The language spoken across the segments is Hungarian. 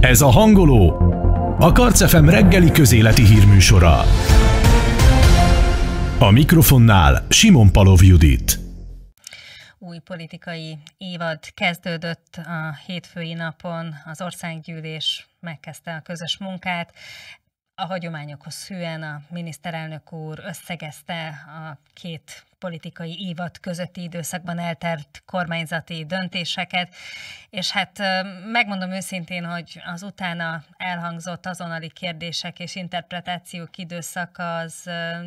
Ez a hangoló, a Karcefem reggeli közéleti hírműsora. A mikrofonnál Simon Palov Judit. Új politikai évad kezdődött a hétfői napon, az országgyűlés megkezdte a közös munkát a hagyományokhoz hűen a miniszterelnök úr összegezte a két politikai évad közötti időszakban eltert kormányzati döntéseket, és hát megmondom őszintén, hogy az utána elhangzott azonnali kérdések és interpretációk időszaka az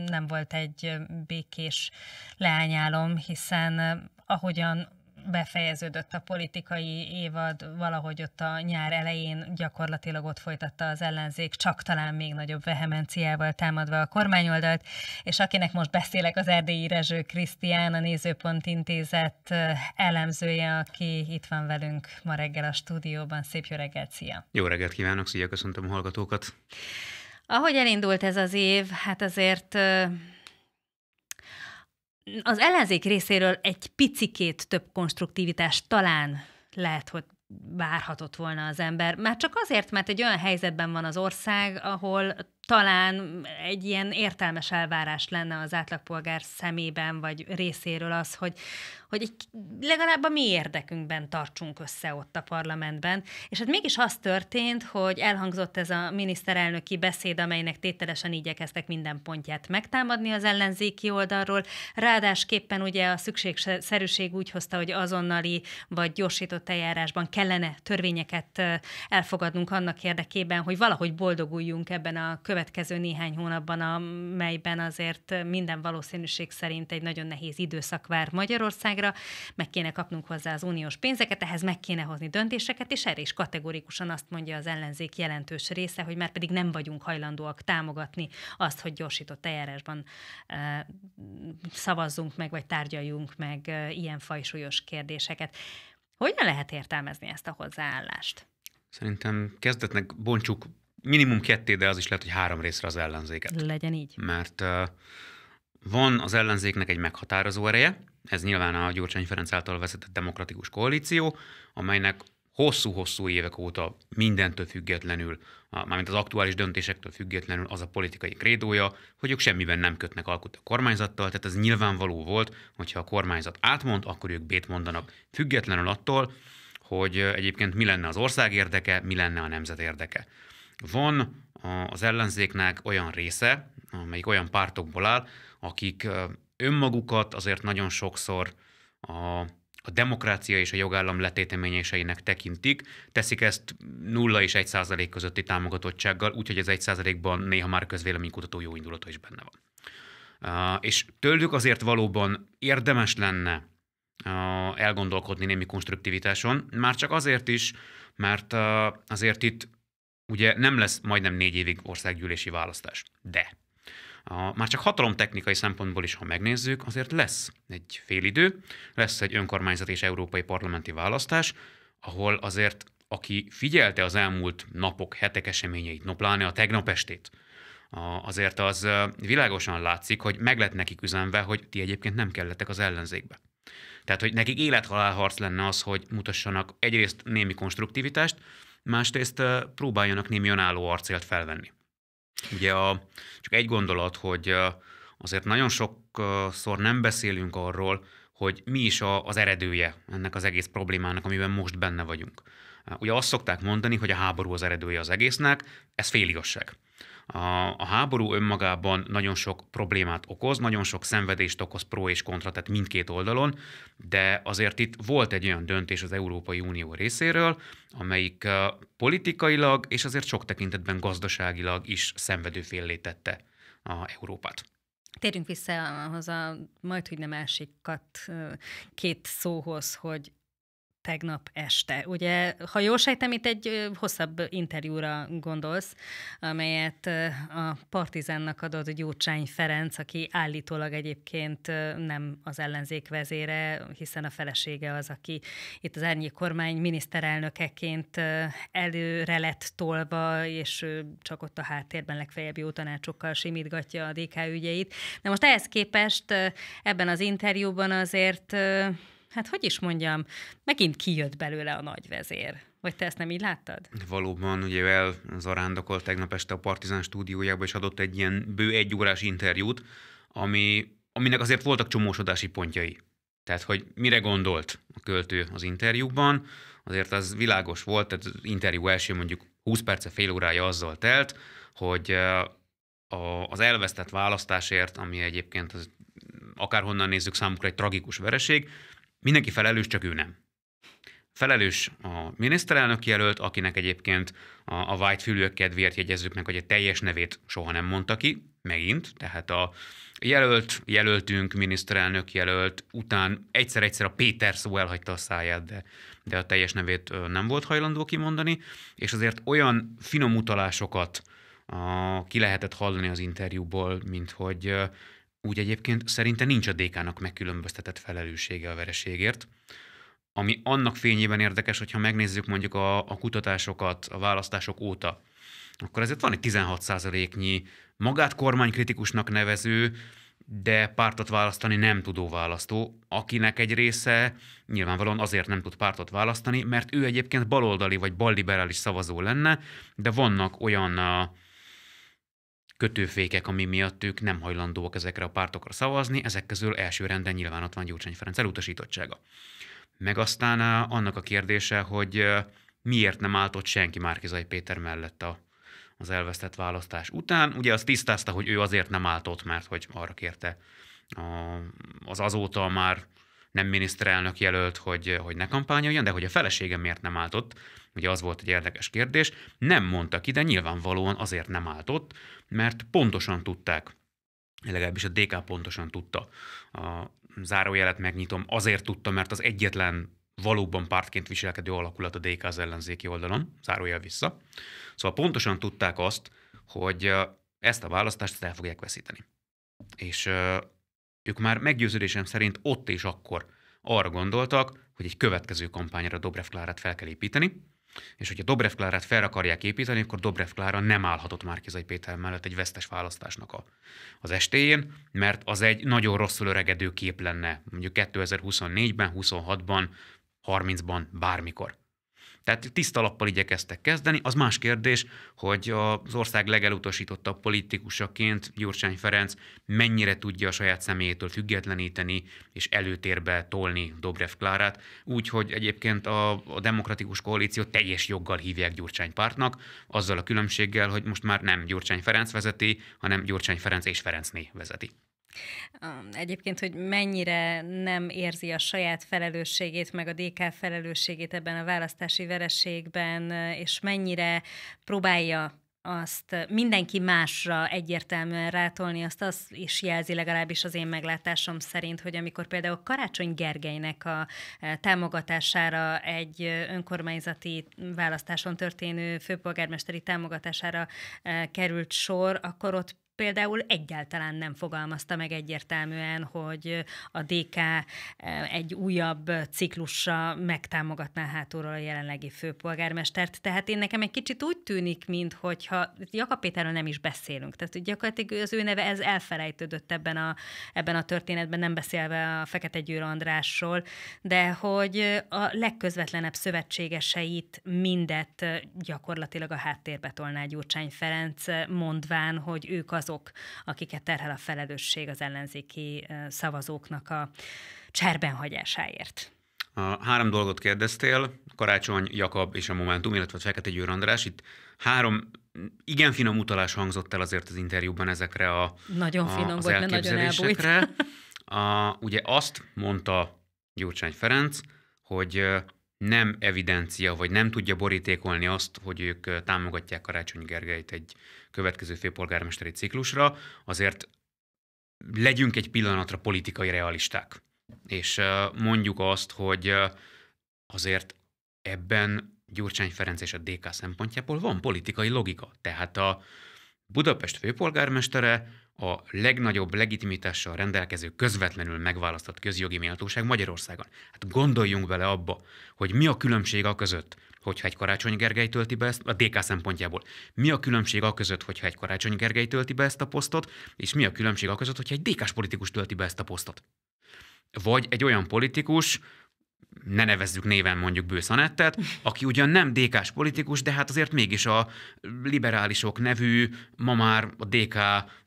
nem volt egy békés leányálom, hiszen ahogyan befejeződött a politikai évad, valahogy ott a nyár elején gyakorlatilag ott folytatta az ellenzék, csak talán még nagyobb vehemenciával támadva a kormányoldalt, és akinek most beszélek az erdélyi Rezső Krisztián, a Nézőpont Intézet eh, elemzője, aki itt van velünk ma reggel a stúdióban. Szép jó reggelt, szia! Jó reggelt kívánok, szia, köszöntöm a hallgatókat! Ahogy elindult ez az év, hát azért eh, az ellenzék részéről egy picikét több konstruktivitás talán lehet, hogy várhatott volna az ember. Már csak azért, mert egy olyan helyzetben van az ország, ahol talán egy ilyen értelmes elvárás lenne az átlagpolgár szemében, vagy részéről az, hogy, hogy egy, legalább a mi érdekünkben tartsunk össze ott a parlamentben. És hát mégis az történt, hogy elhangzott ez a miniszterelnöki beszéd, amelynek tételesen igyekeztek minden pontját megtámadni az ellenzéki oldalról. Ráadásképpen ugye a szükségszerűség úgy hozta, hogy azonnali vagy gyorsított eljárásban kellene törvényeket elfogadnunk annak érdekében, hogy valahogy boldoguljunk ebben a következő következő néhány hónapban, amelyben azért minden valószínűség szerint egy nagyon nehéz időszak vár Magyarországra, meg kéne kapnunk hozzá az uniós pénzeket, ehhez meg kéne hozni döntéseket, és erre is kategorikusan azt mondja az ellenzék jelentős része, hogy már pedig nem vagyunk hajlandóak támogatni azt, hogy gyorsított eljárásban eh, szavazzunk meg, vagy tárgyaljunk meg eh, ilyen fajsúlyos kérdéseket. Hogyan lehet értelmezni ezt a hozzáállást? Szerintem kezdetnek bontsuk minimum ketté, de az is lehet, hogy három részre az ellenzéket. Legyen így. Mert uh, van az ellenzéknek egy meghatározó ereje, ez nyilván a Gyurcsány Ferenc által vezetett demokratikus koalíció, amelynek hosszú-hosszú évek óta mindentől függetlenül, mármint az aktuális döntésektől függetlenül az a politikai krédója, hogy ők semmiben nem kötnek alkut a kormányzattal, tehát ez nyilvánvaló volt, hogyha a kormányzat átmond, akkor ők bét mondanak, függetlenül attól, hogy egyébként mi lenne az ország érdeke, mi lenne a nemzet érdeke. Van az ellenzéknek olyan része, amelyik olyan pártokból áll, akik önmagukat azért nagyon sokszor a a demokrácia és a jogállam letéteményeseinek tekintik, teszik ezt 0 és 1 százalék közötti támogatottsággal, úgyhogy az 1 százalékban néha már közvéleménykutató jó indulata is benne van. és tőlük azért valóban érdemes lenne elgondolkodni némi konstruktivitáson, már csak azért is, mert azért itt ugye nem lesz majdnem négy évig országgyűlési választás. De a, már csak hatalomtechnikai szempontból is, ha megnézzük, azért lesz egy félidő, lesz egy önkormányzat és európai parlamenti választás, ahol azért aki figyelte az elmúlt napok, hetek eseményeit, no pláne a tegnap estét, azért az világosan látszik, hogy meg lett nekik üzenve, hogy ti egyébként nem kellettek az ellenzékbe. Tehát, hogy nekik élethalálharc lenne az, hogy mutassanak egyrészt némi konstruktivitást, másrészt próbáljanak némi önálló arcélt felvenni. Ugye a, csak egy gondolat, hogy azért nagyon sokszor nem beszélünk arról, hogy mi is a, az eredője ennek az egész problémának, amiben most benne vagyunk. Ugye azt szokták mondani, hogy a háború az eredője az egésznek, ez féligasság. A, a háború önmagában nagyon sok problémát okoz, nagyon sok szenvedést okoz pro és kontra, tehát mindkét oldalon, de azért itt volt egy olyan döntés az Európai Unió részéről, amelyik politikailag és azért sok tekintetben gazdaságilag is szenvedő tette a Európát. Térjünk vissza ahhoz a majd, hogy nem elsikkadt két szóhoz, hogy tegnap este. Ugye, ha jól sejtem, itt egy hosszabb interjúra gondolsz, amelyet a Partizánnak adott Gyurcsány Ferenc, aki állítólag egyébként nem az ellenzék vezére, hiszen a felesége az, aki itt az árnyék kormány miniszterelnökeként előre lett tolva, és csak ott a háttérben legfeljebb jó tanácsokkal simítgatja a DK ügyeit. De most ehhez képest ebben az interjúban azért hát hogy is mondjam, megint kijött belőle a nagyvezér. Vagy te ezt nem így láttad? Valóban, ugye el zarándokol tegnap este a Partizán stúdiójába, és adott egy ilyen bő órás interjút, ami, aminek azért voltak csomósodási pontjai. Tehát, hogy mire gondolt a költő az interjúban, azért az világos volt, tehát az interjú első mondjuk 20 perce, fél órája azzal telt, hogy az elvesztett választásért, ami egyébként az, akárhonnan nézzük számukra egy tragikus vereség, Mindenki felelős, csak ő nem. Felelős a miniszterelnök jelölt, akinek egyébként a, a white fülők kedvéért jegyezzük meg, hogy a teljes nevét soha nem mondta ki, megint, tehát a jelölt, jelöltünk, miniszterelnök jelölt, után egyszer-egyszer a Péter szó elhagyta a száját, de, de a teljes nevét nem volt hajlandó kimondani, és azért olyan finom utalásokat a, ki lehetett hallani az interjúból, mint hogy úgy egyébként szerinte nincs a DK-nak megkülönböztetett felelőssége a vereségért, ami annak fényében érdekes, hogyha megnézzük mondjuk a, a kutatásokat a választások óta, akkor ezért van egy 16%-nyi magát kormánykritikusnak nevező, de pártot választani nem tudó választó, akinek egy része nyilvánvalóan azért nem tud pártot választani, mert ő egyébként baloldali vagy balliberális szavazó lenne, de vannak olyan kötőfékek, ami miatt ők nem hajlandóak ezekre a pártokra szavazni, ezek közül első renden nyilván ott van Gyurcsány Ferenc elutasítottsága. Meg aztán eh, annak a kérdése, hogy eh, miért nem állt ott senki Márkizai Péter mellett a, az elvesztett választás után. Ugye azt tisztázta, hogy ő azért nem állt ott, mert hogy arra kérte a, az azóta már nem miniszterelnök jelölt, hogy, hogy ne kampányoljon, de hogy a felesége miért nem állt ott, ugye az volt egy érdekes kérdés, nem ki, de nyilvánvalóan azért nem állt ott, mert pontosan tudták, legalábbis a DK pontosan tudta, a zárójelet megnyitom, azért tudta, mert az egyetlen valóban pártként viselkedő alakulat a DK az ellenzéki oldalon, zárójel vissza. Szóval pontosan tudták azt, hogy ezt a választást el fogják veszíteni. És ők már meggyőződésem szerint ott és akkor arra gondoltak, hogy egy következő kampányra Dobrev Klárát fel kell építeni, és hogyha Dobrev Klárát fel akarják építeni, akkor Dobrev Klára nem állhatott Márkizai Péter mellett egy vesztes választásnak a, az estéjén, mert az egy nagyon rosszul öregedő kép lenne, mondjuk 2024-ben, 26-ban, 30-ban, bármikor. Tehát tiszta lappal igyekeztek kezdeni. Az más kérdés, hogy az ország legelutasítottabb politikusaként Gyurcsány Ferenc mennyire tudja a saját személyétől függetleníteni és előtérbe tolni Dobrev Klárát, úgy, hogy egyébként a, a demokratikus koalíció teljes joggal hívják Gyurcsány pártnak, azzal a különbséggel, hogy most már nem Gyurcsány Ferenc vezeti, hanem Gyurcsány Ferenc és Ferencné vezeti. Egyébként, hogy mennyire nem érzi a saját felelősségét, meg a DK felelősségét ebben a választási vereségben, és mennyire próbálja azt mindenki másra egyértelműen rátolni, azt az is jelzi legalábbis az én meglátásom szerint, hogy amikor például Karácsony Gergelynek a támogatására egy önkormányzati választáson történő főpolgármesteri támogatására került sor, akkor ott például egyáltalán nem fogalmazta meg egyértelműen, hogy a DK eh, egy újabb ciklussal megtámogatná hátulról a jelenlegi főpolgármestert. Tehát én nekem egy kicsit úgy tűnik, mintha Jakab Péterről nem is beszélünk. Tehát gyakorlatilag az ő neve ez elfelejtődött ebben a, ebben a történetben, nem beszélve a Fekete Győr Andrásról, de hogy a legközvetlenebb szövetségeseit mindet gyakorlatilag a háttérbe tolná Gyurcsány Ferenc, mondván, hogy ők az azok, akiket terhel a felelősség az ellenzéki szavazóknak a cserbenhagyásáért. Három dolgot kérdeztél, Karácsony, Jakab és a Momentum, illetve a Fekete Győr András. Itt három igen finom utalás hangzott el azért az interjúban ezekre a Nagyon finom az volt, mert nagyon A, ugye azt mondta Gyurcsány Ferenc, hogy nem evidencia, vagy nem tudja borítékolni azt, hogy ők támogatják Karácsony Gergelyt egy következő főpolgármesteri ciklusra, azért legyünk egy pillanatra politikai realisták. És mondjuk azt, hogy azért ebben Gyurcsány Ferenc és a DK szempontjából van politikai logika. Tehát a Budapest főpolgármestere a legnagyobb legitimitással rendelkező közvetlenül megválasztott közjogi méltóság Magyarországon. Hát gondoljunk bele abba, hogy mi a különbség a között, hogyha egy Karácsony Gergely tölti be ezt, a DK szempontjából. Mi a különbség a között, hogyha egy Karácsony Gergely tölti be ezt a posztot, és mi a különbség a között, hogyha egy DK-s politikus tölti be ezt a posztot? Vagy egy olyan politikus, ne nevezzük néven mondjuk Bőszanettet, aki ugyan nem dk politikus, de hát azért mégis a liberálisok nevű, ma már a DK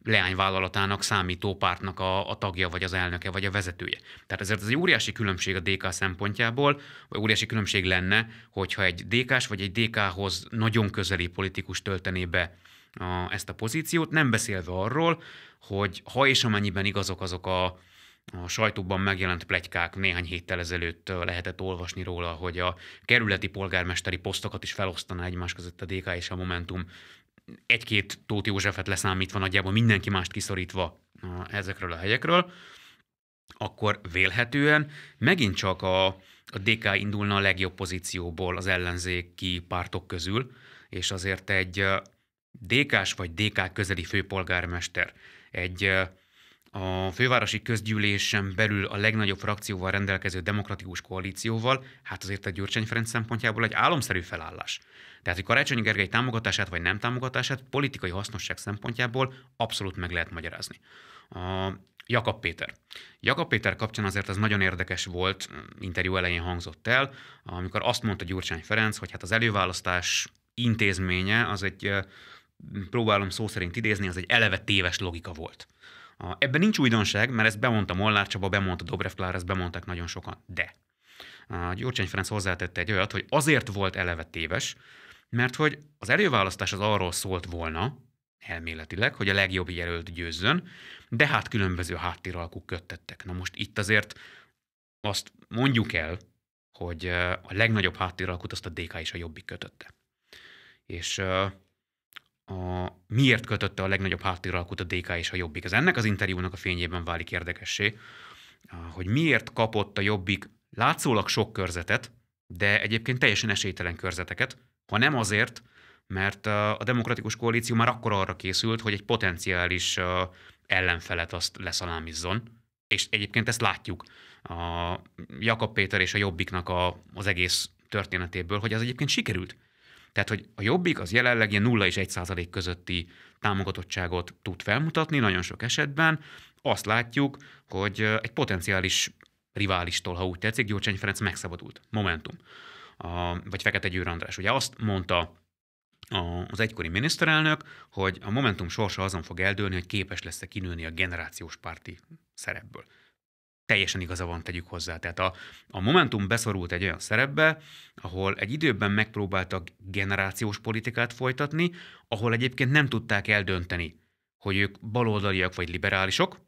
leányvállalatának számító pártnak a, a tagja, vagy az elnöke, vagy a vezetője. Tehát ezért ez egy óriási különbség a DK szempontjából, vagy óriási különbség lenne, hogyha egy dk vagy egy DK-hoz nagyon közeli politikus töltené be a, ezt a pozíciót, nem beszélve arról, hogy ha és amennyiben igazok azok a a sajtóban megjelent plegykák néhány héttel ezelőtt lehetett olvasni róla, hogy a kerületi polgármesteri posztokat is felosztaná egymás között a DK és a Momentum. Egy-két Tóth Józsefet leszámítva nagyjából mindenki mást kiszorítva ezekről a helyekről, akkor vélhetően megint csak a, a DK indulna a legjobb pozícióból az ellenzéki pártok közül, és azért egy DK-s vagy DK közeli főpolgármester, egy a fővárosi közgyűlésen belül a legnagyobb frakcióval rendelkező demokratikus koalícióval, hát azért a Gyurcsány Ferenc szempontjából egy álomszerű felállás. Tehát, hogy Karácsony Gergely támogatását vagy nem támogatását politikai hasznosság szempontjából abszolút meg lehet magyarázni. A Jakab Péter. Jakab Péter kapcsán azért az nagyon érdekes volt, interjú elején hangzott el, amikor azt mondta Gyurcsány Ferenc, hogy hát az előválasztás intézménye az egy, próbálom szó szerint idézni, az egy eleve téves logika volt. A, ebben nincs újdonság, mert ezt bemondta Molnár Csaba, bemondta Dobrev Klára, ezt bemondták nagyon sokan. De a Gyurcsány Ferenc hozzátette egy olyat, hogy azért volt eleve téves, mert hogy az előválasztás az arról szólt volna, elméletileg, hogy a legjobb jelölt győzzön, de hát különböző háttéralkuk köttettek. Na most itt azért azt mondjuk el, hogy a legnagyobb háttéralkut azt a DK és a Jobbik kötötte. És a, miért kötötte a legnagyobb háttéralkut a DK és a Jobbik. Ez ennek az interjúnak a fényében válik érdekessé, hogy miért kapott a Jobbik látszólag sok körzetet, de egyébként teljesen esélytelen körzeteket, ha nem azért, mert a demokratikus koalíció már akkor arra készült, hogy egy potenciális ellenfelet azt leszalámizzon, és egyébként ezt látjuk a Jakab Péter és a Jobbiknak a, az egész történetéből, hogy az egyébként sikerült. Tehát, hogy a jobbik az jelenleg ilyen 0 és 1 százalék közötti támogatottságot tud felmutatni nagyon sok esetben. Azt látjuk, hogy egy potenciális riválistól, ha úgy tetszik, Gyurcsány Ferenc megszabadult. Momentum. A, vagy Fekete Győr András. Ugye azt mondta az egykori miniszterelnök, hogy a Momentum sorsa azon fog eldőlni, hogy képes lesz-e kinőni a generációs párti szerepből teljesen igaza van, tegyük hozzá. Tehát a, a Momentum beszorult egy olyan szerepbe, ahol egy időben megpróbáltak generációs politikát folytatni, ahol egyébként nem tudták eldönteni, hogy ők baloldaliak vagy liberálisok,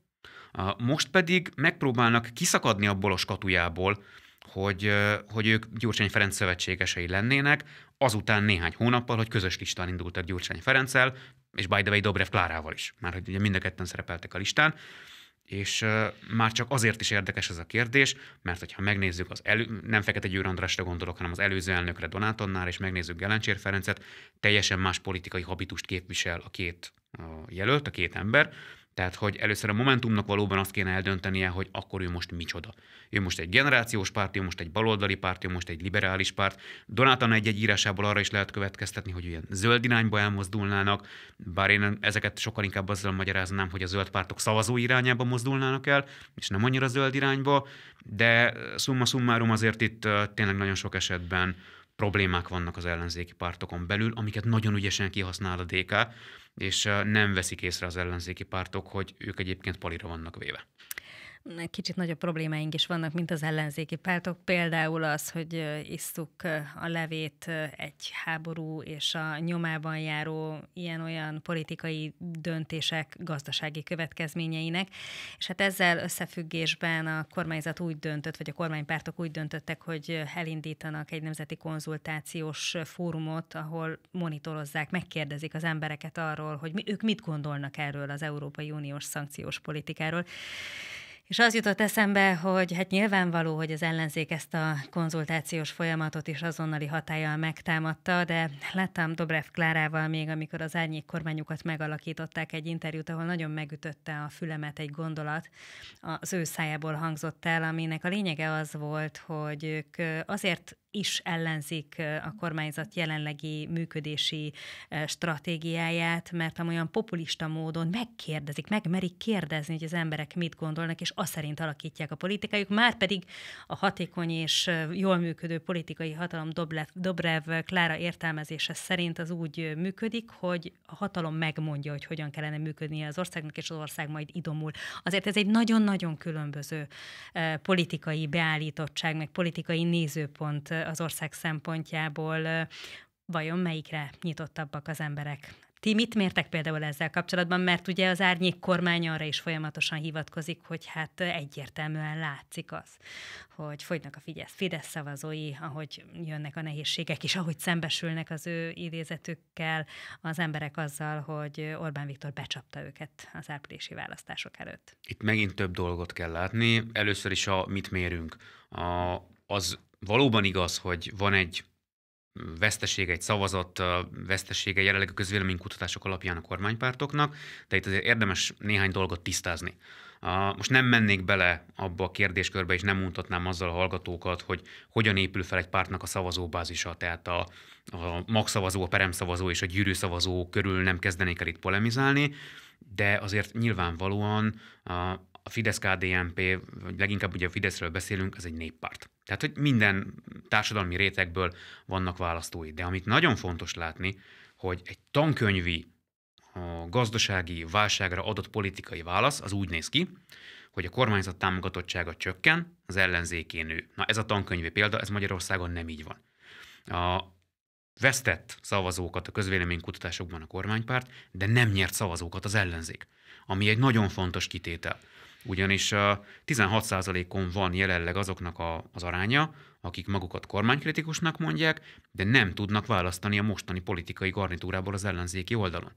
most pedig megpróbálnak kiszakadni abból a skatujából, hogy, hogy ők Gyurcsány Ferenc szövetségesei lennének, azután néhány hónappal, hogy közös listán indultak Gyurcsány Ferenccel, és by the way Dobrev Klárával is, már hogy ugye mind a ketten szerepeltek a listán. És uh, már csak azért is érdekes ez a kérdés, mert hogyha megnézzük az elő, nem Fekete Győr Andrásra gondolok, hanem az előző elnökre Donátonnál, és megnézzük Gelencsér Ferencet, teljesen más politikai habitust képvisel a két a jelölt, a két ember, tehát, hogy először a Momentumnak valóban azt kéne eldöntenie, hogy akkor ő most micsoda. Ő most egy generációs párt, ő most egy baloldali párt, ő most egy liberális párt. Donátan egy-egy írásából arra is lehet következtetni, hogy ilyen zöld irányba elmozdulnának, bár én ezeket sokkal inkább azzal magyaráznám, hogy a zöld pártok szavazó irányába mozdulnának el, és nem annyira zöld irányba, de summa summarum azért itt tényleg nagyon sok esetben problémák vannak az ellenzéki pártokon belül, amiket nagyon ügyesen kihasznál a DK, és nem veszik észre az ellenzéki pártok, hogy ők egyébként palira vannak véve kicsit nagyobb problémáink is vannak, mint az ellenzéki pártok. Például az, hogy isztuk a levét egy háború és a nyomában járó ilyen-olyan politikai döntések gazdasági következményeinek. És hát ezzel összefüggésben a kormányzat úgy döntött, vagy a kormánypártok úgy döntöttek, hogy elindítanak egy nemzeti konzultációs fórumot, ahol monitorozzák, megkérdezik az embereket arról, hogy mi, ők mit gondolnak erről az Európai Uniós szankciós politikáról. És az jutott eszembe, hogy hát nyilvánvaló, hogy az ellenzék ezt a konzultációs folyamatot is azonnali hatállyal megtámadta, de láttam Dobrev Klárával még, amikor az árnyék kormányukat megalakították egy interjút, ahol nagyon megütötte a fülemet egy gondolat, az ő szájából hangzott el, aminek a lényege az volt, hogy ők azért is ellenzik a kormányzat jelenlegi működési stratégiáját, mert amolyan populista módon megkérdezik, megmerik kérdezni, hogy az emberek mit gondolnak, és azt szerint alakítják a politikájuk, már pedig a hatékony és jól működő politikai hatalom Dobrev Klára értelmezése szerint az úgy működik, hogy a hatalom megmondja, hogy hogyan kellene működnie az országnak, és az ország majd idomul. Azért ez egy nagyon-nagyon különböző politikai beállítottság, meg politikai nézőpont az ország szempontjából vajon melyikre nyitottabbak az emberek? Ti mit mértek például ezzel kapcsolatban? Mert ugye az árnyék kormány arra is folyamatosan hivatkozik, hogy hát egyértelműen látszik az, hogy fogynak a Fidesz, Fidesz szavazói, ahogy jönnek a nehézségek, és ahogy szembesülnek az ő idézetükkel az emberek azzal, hogy Orbán Viktor becsapta őket az áprilisi választások előtt. Itt megint több dolgot kell látni. Először is a mit mérünk. A, az valóban igaz, hogy van egy vesztesége, egy szavazat vesztesége jelenleg a közvéleménykutatások alapján a kormánypártoknak, de itt azért érdemes néhány dolgot tisztázni. Most nem mennék bele abba a kérdéskörbe, és nem mutatnám azzal a hallgatókat, hogy hogyan épül fel egy pártnak a szavazóbázisa, tehát a, a magszavazó, a peremszavazó és a gyűrűszavazó körül nem kezdenék el itt polemizálni, de azért nyilvánvalóan a fidesz KDNP, vagy leginkább ugye a Fideszről beszélünk, ez egy néppárt. Tehát, hogy minden társadalmi rétegből vannak választói. De amit nagyon fontos látni, hogy egy tankönyvi a gazdasági válságra adott politikai válasz az úgy néz ki, hogy a kormányzat támogatottsága csökken, az ellenzéké nő. Na ez a tankönyvi példa, ez Magyarországon nem így van. A vesztett szavazókat a közvéleménykutatásokban a kormánypárt, de nem nyert szavazókat az ellenzék, ami egy nagyon fontos kitétel ugyanis 16%-on van jelenleg azoknak a, az aránya, akik magukat kormánykritikusnak mondják, de nem tudnak választani a mostani politikai garnitúrából az ellenzéki oldalon.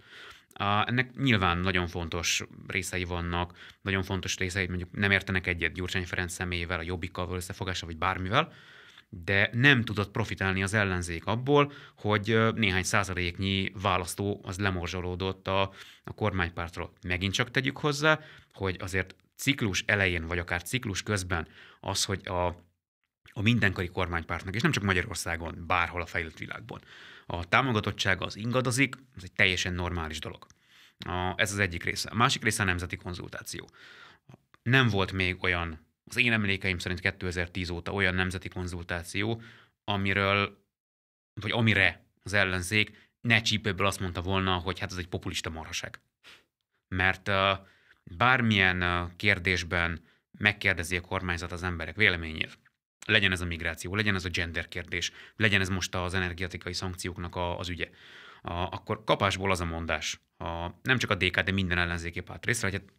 A, ennek nyilván nagyon fontos részei vannak, nagyon fontos részei, mondjuk nem értenek egyet Gyurcsány Ferenc személyével, a jobbikkal összefogása, vagy bármivel, de nem tudott profitálni az ellenzék abból, hogy néhány százaléknyi választó az lemorzsolódott a, a kormánypártról. Megint csak tegyük hozzá, hogy azért ciklus elején, vagy akár ciklus közben az, hogy a a mindenkori kormánypártnak, és nem csak Magyarországon, bárhol a fejlett világban. A támogatottsága az ingadozik, ez egy teljesen normális dolog. A, ez az egyik része. A másik része a nemzeti konzultáció. Nem volt még olyan, az én emlékeim szerint 2010 óta olyan nemzeti konzultáció, amiről, vagy amire az ellenzék ne csípőből azt mondta volna, hogy hát ez egy populista marhaság. Mert uh, bármilyen kérdésben megkérdezi a kormányzat az emberek véleményét, legyen ez a migráció, legyen ez a gender kérdés, legyen ez most az energetikai szankcióknak a, az ügye, a, akkor kapásból az a mondás, a, nem csak a DK, de minden ellenzéki párt részre, hogy, hát,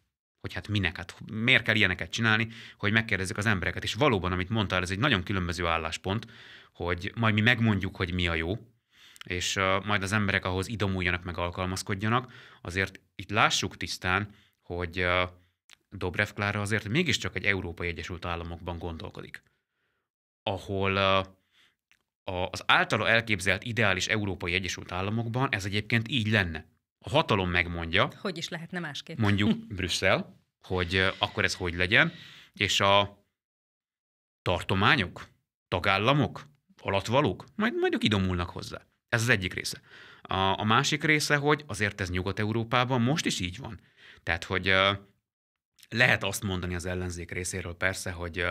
hogy hát minek, hát miért kell ilyeneket csinálni, hogy megkérdezzük az embereket. És valóban, amit mondtál, ez egy nagyon különböző álláspont, hogy majd mi megmondjuk, hogy mi a jó, és uh, majd az emberek ahhoz idomuljanak, meg alkalmazkodjanak. Azért itt lássuk tisztán, hogy Dobrev Klára azért mégiscsak egy Európai Egyesült Államokban gondolkodik, ahol az általa elképzelt ideális Európai Egyesült Államokban ez egyébként így lenne. A hatalom megmondja. Hát hogy is lehetne másképp. Mondjuk Brüsszel, hogy akkor ez hogy legyen, és a tartományok, tagállamok, alatvalók, majd, majd ők idomulnak hozzá. Ez az egyik része. A, a másik része, hogy azért ez Nyugat-Európában most is így van. Tehát, hogy lehet azt mondani az ellenzék részéről persze, hogy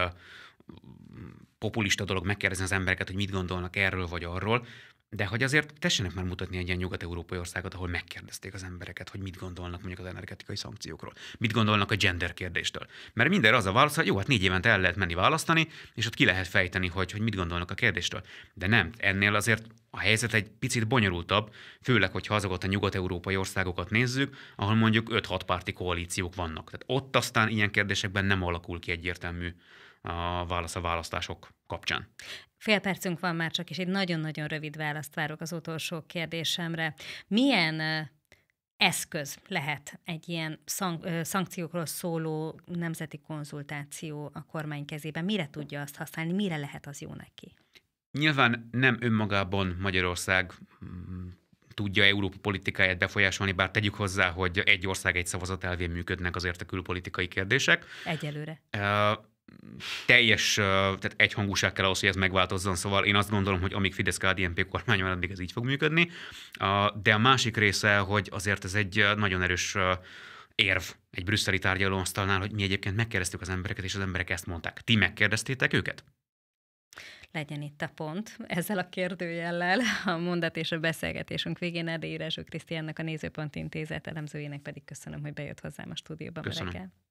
populista dolog megkérdezni az embereket, hogy mit gondolnak erről vagy arról, de hogy azért tessenek már mutatni egy ilyen nyugat-európai országot, ahol megkérdezték az embereket, hogy mit gondolnak mondjuk az energetikai szankciókról, mit gondolnak a gender kérdéstől. Mert minden az a válasz, hogy jó, hát négy évente el lehet menni választani, és ott ki lehet fejteni, hogy, hogy mit gondolnak a kérdéstől. De nem, ennél azért a helyzet egy picit bonyolultabb, főleg, hogyha azokat a nyugat-európai országokat nézzük, ahol mondjuk 5-6 párti koalíciók vannak. Tehát ott aztán ilyen kérdésekben nem alakul ki egyértelmű a válasz a választások kapcsán. Fél percünk van már csak, és egy nagyon-nagyon rövid választ várok az utolsó kérdésemre. Milyen eszköz lehet egy ilyen szank- szankciókról szóló nemzeti konzultáció a kormány kezében? Mire tudja azt használni? Mire lehet az jó neki? Nyilván nem önmagában Magyarország mm, tudja Európa politikáját befolyásolni, bár tegyük hozzá, hogy egy ország egy szavazat elvén működnek azért a külpolitikai kérdések. Egyelőre teljes tehát egyhangúság kell ahhoz, hogy ez megváltozzon, szóval én azt gondolom, hogy amíg fidesz KDNP kormány van, addig ez így fog működni. De a másik része, hogy azért ez egy nagyon erős érv egy brüsszeli tárgyalóasztalnál, hogy mi egyébként megkérdeztük az embereket, és az emberek ezt mondták. Ti megkérdeztétek őket? legyen itt a pont ezzel a kérdőjellel. A mondat és a beszélgetésünk végén Erdély Rezső Krisztiánnak, a Nézőpont Intézet elemzőjének pedig köszönöm, hogy bejött hozzám a stúdióba. Köszönöm.